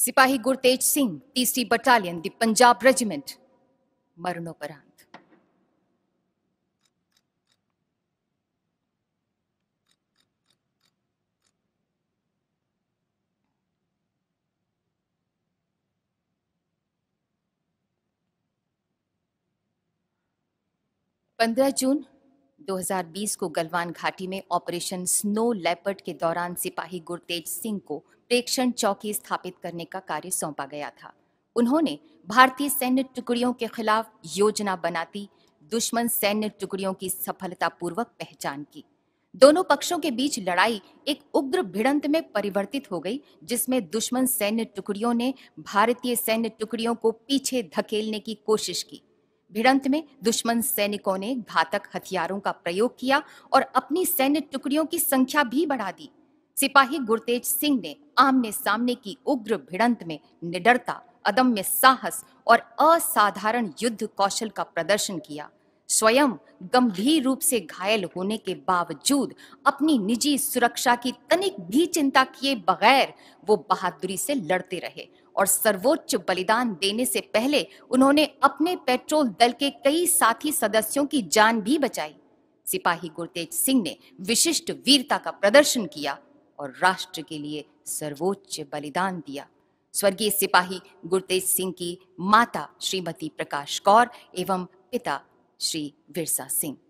सिपाही गुरतेज सिंह तीसरी बटालियन दी पंजाब रेजिमेंट मरणोपरांत पंद्रह जून 2020 को गलवान घाटी में ऑपरेशन स्नो लेपर्ड के दौरान सिपाही गुरतेज सिंह को प्रेक्षण चौकी स्थापित करने का कार्य सौंपा गया था उन्होंने भारतीय सैन्य टुकड़ियों के खिलाफ योजना बनाती दुश्मन सैन्य टुकड़ियों की सफलतापूर्वक पहचान की दोनों पक्षों के बीच लड़ाई एक उग्र भिड़ंत में परिवर्तित हो गई जिसमें दुश्मन सैन्य टुकड़ियों ने भारतीय सैन्य टुकड़ियों को पीछे धकेलने की कोशिश की भिड़ंत में दुश्मन सैनिकों ने घातक हथियारों का प्रयोग किया और अपनी सैन्य टुकड़ियों की संख्या भी बढ़ा दी सिपाही गुरतेज सिंह ने आमने सामने की उग्र भिड़ंत में निडरता अदम्य साहस और असाधारण युद्ध कौशल का प्रदर्शन किया स्वयं गंभीर रूप से घायल होने के बावजूद अपनी निजी सुरक्षा की तनिक भी चिंता किए बगैर वो बहादुरी से लड़ते रहे और सर्वोच्च बलिदान देने से पहले उन्होंने अपने पेट्रोल दल के कई साथी सदस्यों की जान भी बचाई सिपाही गुरतेज सिंह ने विशिष्ट वीरता का प्रदर्शन किया और राष्ट्र के लिए सर्वोच्च बलिदान दिया स्वर्गीय सिपाही गुरतेज सिंह की माता श्रीमती प्रकाश कौर एवं पिता श्री बिरसा सिंह